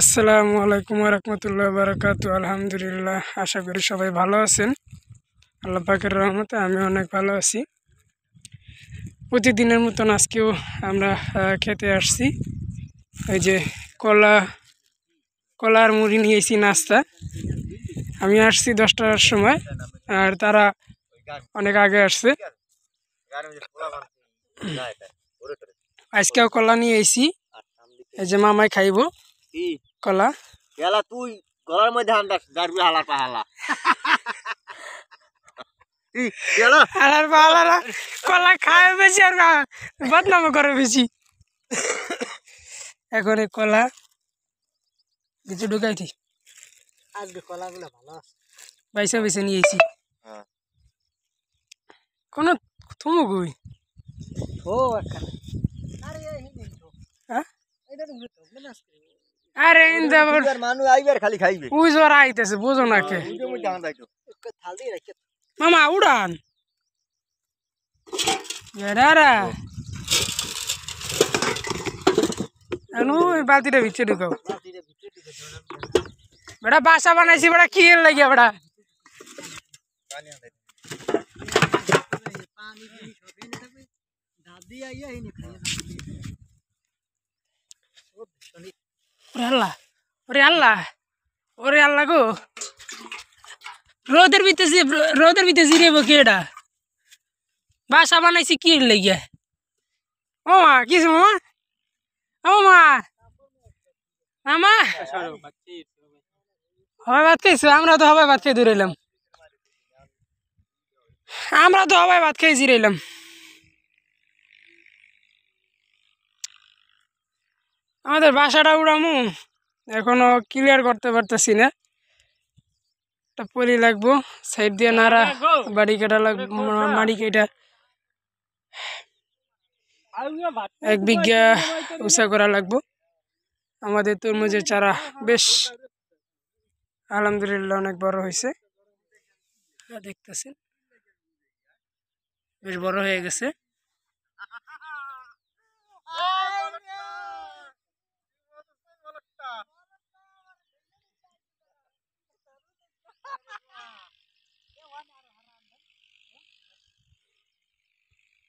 আসসালামু আলাইকুম রহমতুল্লাহ বারকাত আলহামদুলিল্লাহ আশা করি সবাই ভালো আছেন আল্লাহ পাকের রহমতে আমি অনেক ভালো আছি প্রতিদিনের মতন আজকেও আমরা খেতে আসছি ওই যে কলা কলার মুড়ি নিয়েছি নাস্তা আমি আসছি দশটার সময় আর তারা অনেক আগে আসছে আজকেও কলা নিয়ে এসি এই যে মামাই খাইব কলা গেলা তুই গলার মধ্যে আনদাস দাঁড়বি হালা পাহালা হালার পাহালা কলা খায় বেশি আর বদনাম করে বেশি এখন এই কলা কিছু ঢুকাইছি আজকে কলাগুলো ভালো আছে বাইসা বাইসা নিয়েছি হ্যাঁ। কোনো থমু গই ও একখানে আরে হ্যাঁ এটা তো আরে ইনদাবর মানু আইবার খালি খাইবে উইজর আইতেছে বুঝো না কে মামা উড়ান এডারা এনু বালতিটা ভিতরে ঢুকাও বেটা বাসা বানাইছি বেটা কি লাগে বেটা पानी की शोभे नहीं था दादी आई है ही नहीं खाया ওরে আল্লাহ ওরে আল্লাহ ওরে আল্লাহ গো রোদের ভিতরে রোদের ভিতরে জিরেব কি এটা বাসা বানাইছি কি লেগে ও মা কি মা ও মা আমা হবাই ভাত খাইছো আমরা তো হবাই ভাত খাই দূর আমরা তো হবাই ভাত খাই জিরাইলাম আমাদের বাসাটা উড়ামু এখনও ক্লিয়ার করতে পারতেছি না একটা পলি লাগবো সাইড দিয়ে নাড়া বাড়ি কেটা লাগবো মাড়ি কেটা এক বিঘা উষা করা লাগবো আমাদের তরমুজের চারা বেশ আলহামদুলিল্লাহ অনেক বড় হয়েছে দেখতেছেন বেশ বড় হয়ে গেছে